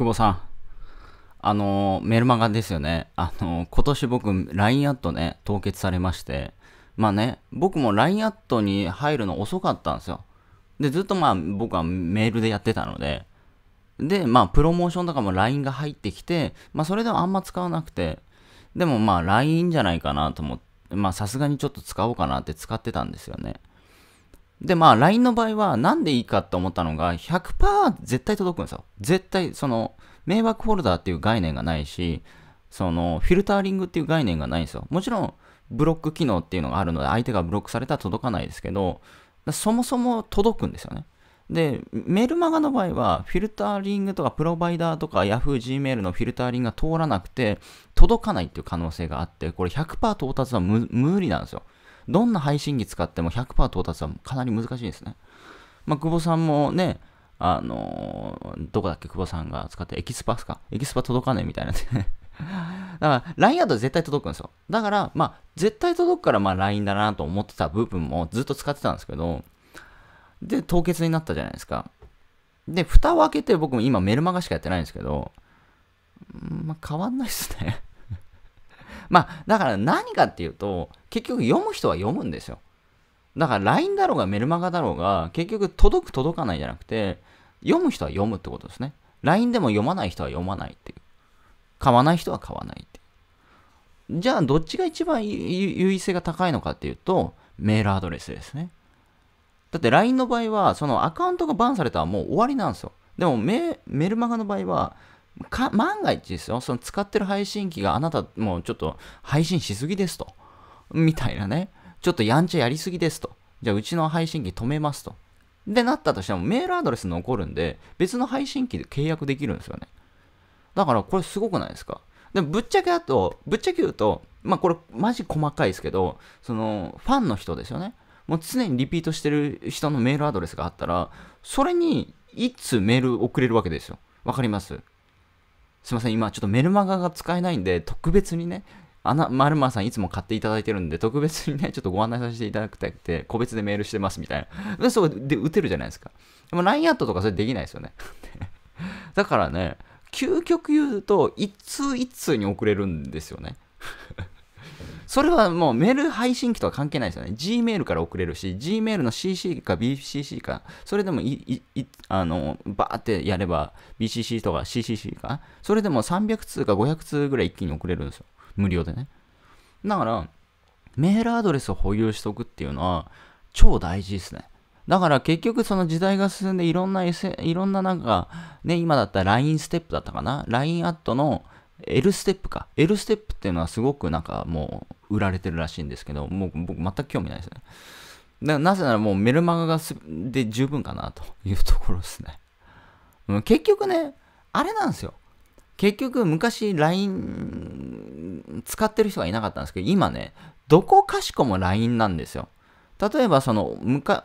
久保さん。あの、メルマガですよね。あの、今年僕、LINE アットね、凍結されまして。まあね、僕も LINE アットに入るの遅かったんですよ。で、ずっとまあ、僕はメールでやってたので。で、まあ、プロモーションとかも LINE が入ってきて、まあ、それではあんま使わなくて。でもまあ、LINE じゃないかなと思って、まあ、さすがにちょっと使おうかなって使ってたんですよね。で、まあ、LINE の場合は、なんでいいかって思ったのが100、絶対届くんですよ。絶対、その、迷惑フォルダーっていう概念がないし、その、フィルタリングっていう概念がないんですよ。もちろん、ブロック機能っていうのがあるので、相手がブロックされたら届かないですけど、そもそも届くんですよね。で、メルマガの場合は、フィルタリングとかプロバイダーとか Yahoo、Gmail のフィルタリングが通らなくて、届かないっていう可能性があって、これ100%到達は無理なんですよ。どんな配信機使っても100%到達はかなり難しいですね。まあ、久保さんもね、あのー、どこだっけ、久保さんが使って、エキスパスか。エキスパ届かないみたいなんでね。だから、LINE だと絶対届くんですよ。だから、まあ、絶対届くから、まあ、LINE だなと思ってた部分もずっと使ってたんですけど、で、凍結になったじゃないですか。で、蓋を開けて僕も今メルマガしかやってないんですけど、まあ、変わんないっすね まあ、だから何かっていうと、結局読む人は読むんですよ。だから LINE だろうがメルマガだろうが、結局届く届かないじゃなくて、読む人は読むってことですね。LINE でも読まない人は読まないっていう。買わない人は買わないっていう。じゃあ、どっちが一番優位性が高いのかっていうと、メールアドレスですね。だって LINE の場合は、そのアカウントがバンされたらもう終わりなんですよ。でもメルマガの場合は、万が一ですよ、その使ってる配信機があなたもうちょっと配信しすぎですと。みたいなね。ちょっとやんちゃやりすぎですと。じゃあうちの配信機止めますと。でなったとしてもメールアドレス残るんで別の配信機で契約できるんですよね。だからこれすごくないですかでぶっちゃけだと、ぶっちゃけ言うと、まあこれマジ細かいですけど、そのファンの人ですよね。もう常にリピートしてる人のメールアドレスがあったら、それにいつメール送れるわけですよ。わかりますすいません、今ちょっとメルマガが使えないんで、特別にね、あな、まるまさんいつも買っていただいてるんで、特別にね、ちょっとご案内させていただきたくて、個別でメールしてますみたいな。で、そうで打てるじゃないですか。でも LINE アットとかそれできないですよね。だからね、究極言うと、一通一通に送れるんですよね。それはもうメール配信機とは関係ないですよね。Gmail から送れるし、Gmail の CC か BCC か、それでもいいあのバーってやれば、BCC とか CCC か、それでも300通か500通ぐらい一気に送れるんですよ。無料でね。だから、メールアドレスを保有しとくっていうのは超大事ですね。だから結局その時代が進んでいろんな、S、いろんななんか、ね、今だったら LINE ステップだったかな ?LINE アットの L ステップか。L ステップっていうのはすごくなんかもう売られてるらしいんですけど、もう僕全く興味ないですね。ななぜならもうメルマガがすで十分かなというところですね。結局ね、あれなんですよ。結局昔 LINE 使ってる人がいなかったんですけど、今ね、どこかしこも LINE なんですよ。例えばその、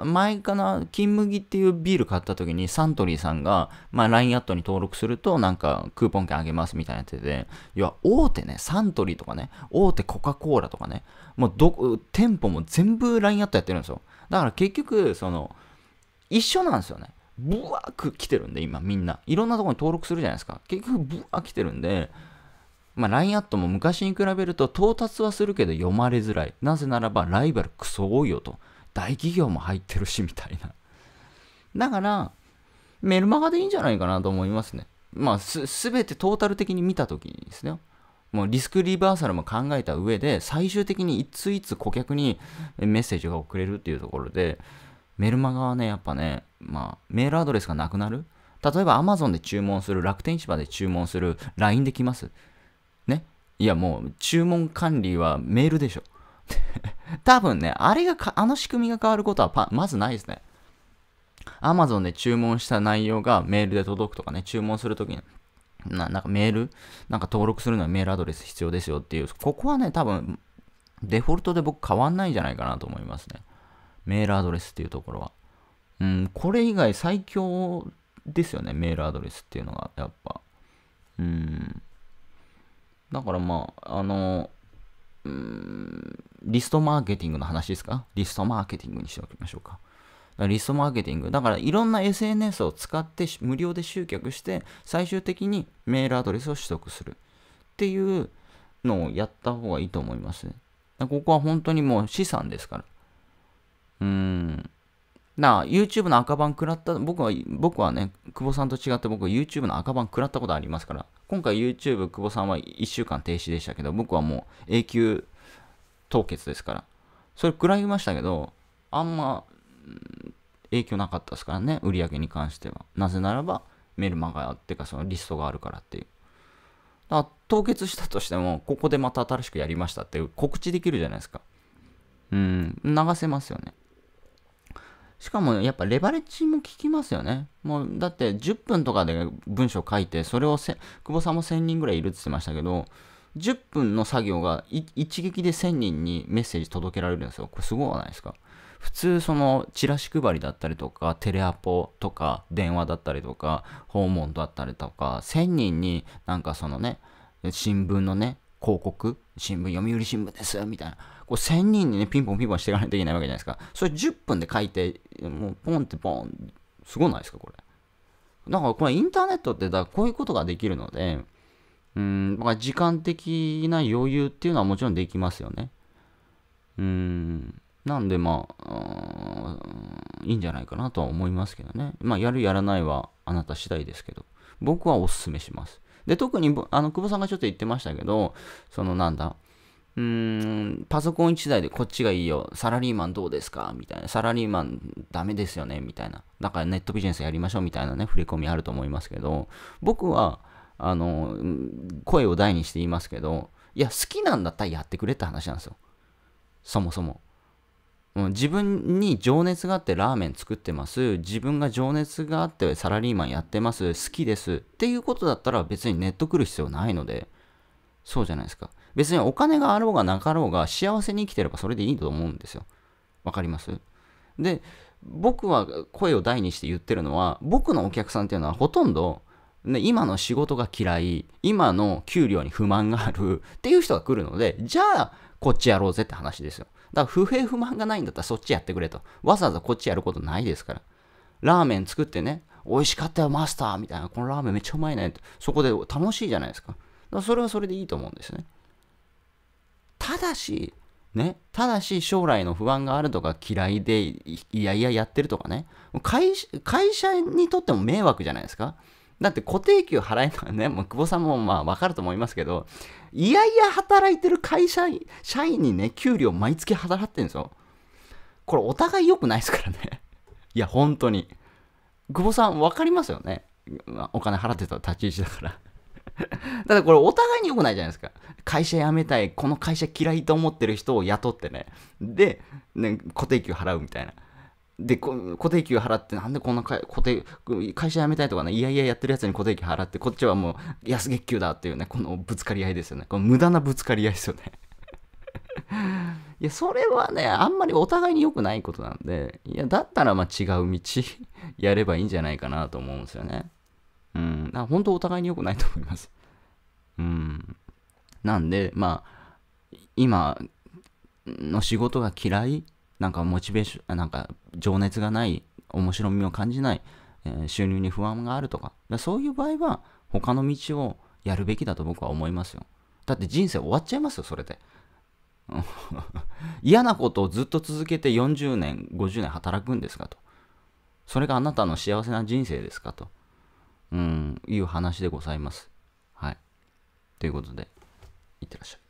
前かな、金麦っていうビール買った時にサントリーさんが、まあ LINE アットに登録するとなんかクーポン券あげますみたいなやつで、要は大手ね、サントリーとかね、大手コカ・コーラとかね、もうど、店舗も全部 LINE アットやってるんですよ。だから結局、その、一緒なんですよね。ブワーク来てるんで、今みんな。いろんなとこに登録するじゃないですか。結局、ブワー来てるんで、まあ、LINE アットも昔に比べると到達はするけど読まれづらい。なぜならばライバルクソ多いよと。大企業も入ってるしみたいな。だから、メルマガでいいんじゃないかなと思いますね。まあ、す、べてトータル的に見たときにですね。もうリスクリバーサルも考えた上で、最終的にいついつ顧客にメッセージが送れるっていうところで、メルマガはね、やっぱね、まあ、メールアドレスがなくなる。例えば Amazon で注文する、楽天市場で注文する、LINE できます。ね。いや、もう、注文管理はメールでしょ。多分ね、あれがあの仕組みが変わることはまずないですね。Amazon で注文した内容がメールで届くとかね、注文するときに、ななんかメール、なんか登録するのはメールアドレス必要ですよっていう、ここはね、多分、デフォルトで僕変わんないんじゃないかなと思いますね。メールアドレスっていうところは。うん、これ以外最強ですよね、メールアドレスっていうのが、やっぱ。うん。だからまあ、あの、うん、リストマーケティングの話ですかリストマーケティングにしておきましょうか。リストマーケティング。だからいろんな SNS を使って無料で集客して、最終的にメールアドレスを取得するっていうのをやった方がいいと思います。ここは本当にもう資産ですから。うん。なあ、YouTube の赤版食らった、僕は、僕はね、久保さんと違って僕は YouTube の赤版食らったことありますから、今回 YouTube 久保さんは1週間停止でしたけど、僕はもう永久凍結ですから。それ食らいましたけど、あんま、影響なかったですからね、売り上げに関しては。なぜならば、メルマガってかそのリストがあるからっていう。だから凍結したとしても、ここでまた新しくやりましたって告知できるじゃないですか。うん、流せますよね。しかもやっぱレバレッジも効きますよね。もうだって10分とかで文章書いて、それを久保さんも1000人ぐらいいるって言ってましたけど、10分の作業が一撃で1000人にメッセージ届けられるんですよ。これすごいないですか普通そのチラシ配りだったりとかテレアポとか電話だったりとか訪問だったりとか1000人になんかそのね新聞のね広告新聞読売新聞ですみたいなこう1000人にね、ピンポンピンポンしていかないといけないわけじゃないですか。それ10分で書いて、もうポンってポン、すごないですか、これ。だからこれインターネットってだこういうことができるので、うん、時間的な余裕っていうのはもちろんできますよね。うん、なんでまあ、いいんじゃないかなとは思いますけどね。まあ、やるやらないはあなた次第ですけど、僕はおすすめします。で、特にあの久保さんがちょっと言ってましたけど、そのなんだ、うーん、パソコン1台でこっちがいいよ、サラリーマンどうですかみたいな、サラリーマンダメですよねみたいな、だからネットビジネスやりましょうみたいなね、振り込みあると思いますけど、僕は、あの、声を大にして言いますけど、いや、好きなんだったらやってくれって話なんですよ。そもそも。自分に情熱があってラーメン作ってます。自分が情熱があってサラリーマンやってます。好きです。っていうことだったら別にネット来る必要ないので、そうじゃないですか。別にお金があろうがなかろうが幸せに生きてればそれでいいと思うんですよ。わかりますで、僕は声を大にして言ってるのは、僕のお客さんっていうのはほとんど、ね、今の仕事が嫌い、今の給料に不満がある っていう人が来るので、じゃあこっちやろうぜって話ですよ。だから不平不満がないんだったらそっちやってくれと。わざわざこっちやることないですから。ラーメン作ってね、美味しかったよマスターみたいな、このラーメンめっちゃうまいねと。そこで楽しいじゃないですか。だからそれはそれでいいと思うんですね。ただし、ね、ただし将来の不安があるとか嫌いでいやいややってるとかね会社にとっても迷惑じゃないですかだって固定給払えたらねもう久保さんもまあ分かると思いますけどいやいや働いてる会社社員にね給料毎月払ってるんですよこれお互い良くないですからね いや本当に久保さん分かりますよねお金払ってた立ち位置だからた だこれお互いに良くないじゃないですか。会社辞めたい、この会社嫌いと思ってる人を雇ってね。で、ね、固定給払うみたいな。で、固定給払って、なんでこんな会固定会社辞めたいとかね、いやいややってるやつに固定給払って、こっちはもう安月給だっていうね、このぶつかり合いですよね。この無駄なぶつかり合いですよね。いや、それはね、あんまりお互いに良くないことなんで、いや、だったらまあ違う道 やればいいんじゃないかなと思うんですよね。うん、あ本当お互いに良くないと思います。うん。なんで、まあ、今の仕事が嫌い、なんかモチベーション、なんか情熱がない、面白みを感じない、えー、収入に不安があるとか、かそういう場合は、他の道をやるべきだと僕は思いますよ。だって人生終わっちゃいますよ、それで。嫌なことをずっと続けて40年、50年働くんですかと。それがあなたの幸せな人生ですかと。うん、いう話でございます。はい。ということで、いってらっしゃい。